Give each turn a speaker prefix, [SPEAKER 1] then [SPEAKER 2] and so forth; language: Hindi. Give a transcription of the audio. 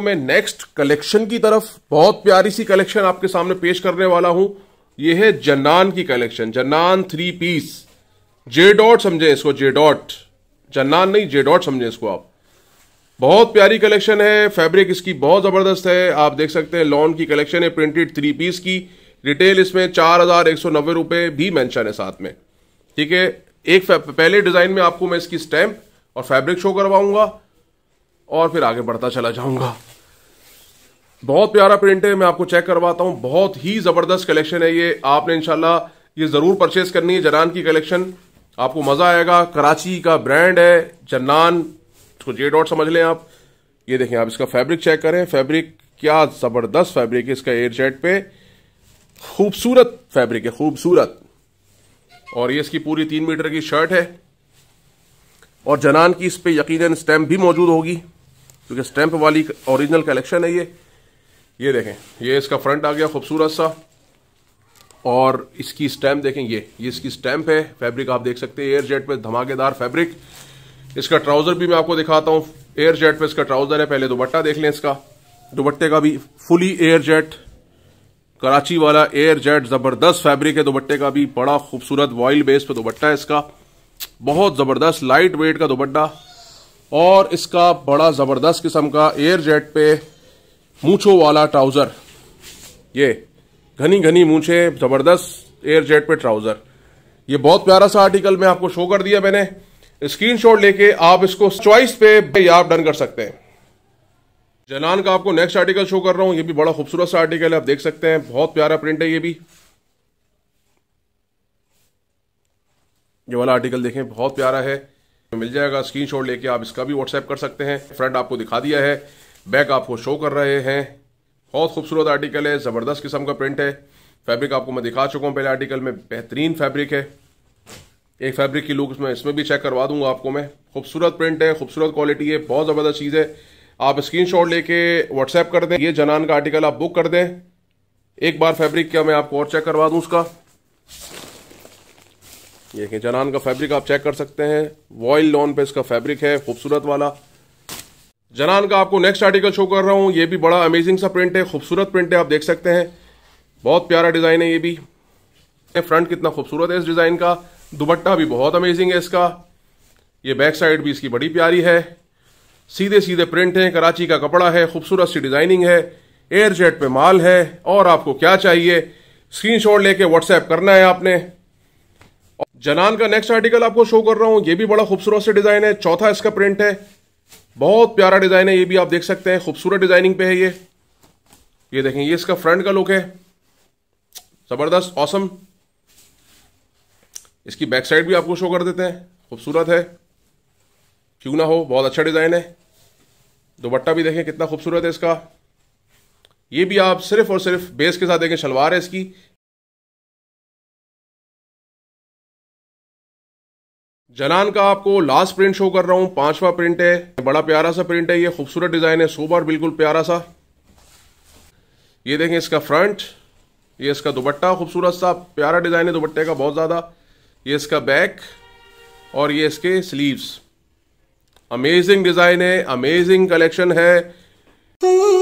[SPEAKER 1] दोस्तों मैं नेक्स्ट कलेक्शन की तरफ बहुत प्यारी सी कलेक्शन आपके सामने पेश करने वाला हूं यह है जन्नान की कलेक्शन जन्नान थ्री पीस जे डॉट समझे इसको जे डॉट जन्नान नहीं जे डॉट समझे इसको आप बहुत प्यारी कलेक्शन है फैब्रिक इसकी बहुत ज़बरदस्त है आप देख सकते हैं लॉन की कलेक्शन है प्रिंटेड थ्री पीस की रिटेल इसमें चार रुपए भी मैंशन है साथ में ठीक है एक पहले डिज़ाइन में आपको मैं इसकी स्टैंप और फैब्रिक शो करवाऊंगा और फिर आगे बढ़ता चला जाऊंगा बहुत प्यारा प्रिंट है मैं आपको चेक करवाता हूं बहुत ही ज़बरदस्त कलेक्शन है ये आपने इनशाला ये ज़रूर परचेज करनी है जनान की कलेक्शन आपको मज़ा आएगा कराची का ब्रांड है जनान इसको जे डॉट समझ लें आप ये देखें आप इसका फैब्रिक चेक करें फैब्रिक क्या ज़बरदस्त फैब्रिक है इसका एयर जेट पे खूबसूरत फैब्रिक है खूबसूरत और ये इसकी पूरी तीन मीटर की शर्ट है और जनान की इस पर यकीन स्टैम्प भी मौजूद होगी क्योंकि स्टैम्प वाली ओरिजिनल कलेक्शन है ये ये देखें ये इसका फ्रंट आ गया खूबसूरत सा और इसकी स्टैम्प देखें ये ये इसकी स्टैम्प है फैब्रिक आप देख सकते हैं एयर जेट पे धमाकेदार फैब्रिक इसका ट्राउज़र भी मैं आपको दिखाता हूँ एयर जेट पे इसका ट्राउज़र है पहले दुपट्टा देख लें इसका दुपट्टे का भी फुली एयर जेट कराची वाला एयर जेट ज़बरदस्त फैब्रिक है दुपट्टे का भी बड़ा खूबसूरत वॉइल बेस पर दुपट्टा है इसका बहुत ज़बरदस्त लाइट वेट का दुपट्टा और इसका बड़ा ज़बरदस्त किस्म का एयर जेट पे मूछों वाला ट्राउज़र ये घनी घनी मूछे ज़बरदस्त एयर जेट पे ट्राउज़र ये बहुत प्यारा सा आर्टिकल मैं आपको शो कर दिया मैंने स्क्रीनशॉट लेके आप इसको चॉइस पे आप डन कर सकते हैं जनान का आपको नेक्स्ट आर्टिकल शो कर रहा हूं ये भी बड़ा खूबसूरत सा आर्टिकल है आप देख सकते हैं बहुत प्यारा प्रिंट है ये भी ये वाला आर्टिकल देखें बहुत प्यारा है मिल जाएगा स्क्रीनशॉट लेके आप इसका भी व्हाट्सएप कर सकते हैं फ्रेंड आपको दिखा दिया है बैक आपको शो कर रहे हैं बहुत खूबसूरत आर्टिकल है ज़बरदस्त किस्म का प्रिंट है फैब्रिक आपको मैं दिखा चुका हूँ पहले आर्टिकल में बेहतरीन फैब्रिक है एक फैब्रिक की लुक में इसमें भी चेक करवा दूंगा आपको मैं खूबसूरत प्रिंट है खूबसूरत क्वालिटी है बहुत ज़बरदस्त चीज़ है आप शॉट लेके व्हाट्सएप कर दें ये जनान का आर्टिकल आप बुक कर दें एक बार फैब्रिक क्या मैं आपको और चेक करवा दूँ उसका देखिए जनान का फैब्रिक आप चेक कर सकते हैं वॉयल लॉन पे इसका फैब्रिक है खूबसूरत वाला जनान का आपको नेक्स्ट आर्टिकल शो कर रहा हूँ ये भी बड़ा अमेजिंग सा प्रिंट है खूबसूरत प्रिंट है आप देख सकते हैं बहुत प्यारा डिज़ाइन है ये भी फ्रंट कितना खूबसूरत है इस डिज़ाइन का दुबट्टा भी बहुत अमेजिंग है इसका ये बैक साइड भी इसकी बड़ी प्यारी है सीधे सीधे प्रिंट हैं कराची का कपड़ा है खूबसूरत सी डिज़ाइनिंग है एयर जेट पे माल है और आपको क्या चाहिए स्क्रीनशॉट लेके व्हाट्सएप करना है आपने जनान का नेक्स्ट आर्टिकल आपको शो कर रहा हूँ ये भी बड़ा खूबसूरत से डिज़ाइन है चौथा इसका प्रिंट है बहुत प्यारा डिज़ाइन है ये भी आप देख सकते हैं खूबसूरत डिज़ाइनिंग पे है ये ये देखें ये इसका फ्रंट का लुक है ज़बरदस्त औसम इसकी बैक साइड भी आपको शो कर देते हैं खूबसूरत है क्यों ना हो बहुत अच्छा डिज़ाइन है दुपट्टा भी देखें कितना खूबसूरत है इसका ये भी आप सिर्फ और सिर्फ बेस के साथ देखें शलवार है इसकी जनान का आपको लास्ट प्रिंट शो कर रहा हूं पांचवा प्रिंट है बड़ा प्यारा सा प्रिंट है ये खूबसूरत डिज़ाइन है सोबर बिल्कुल प्यारा सा ये देखें इसका फ्रंट ये इसका दुपट्टा खूबसूरत सा प्यारा डिज़ाइन है दुपट्टे का बहुत ज़्यादा ये इसका बैक और ये इसके स्लीव्स अमेजिंग डिज़ाइन है अमेजिंग कलेक्शन है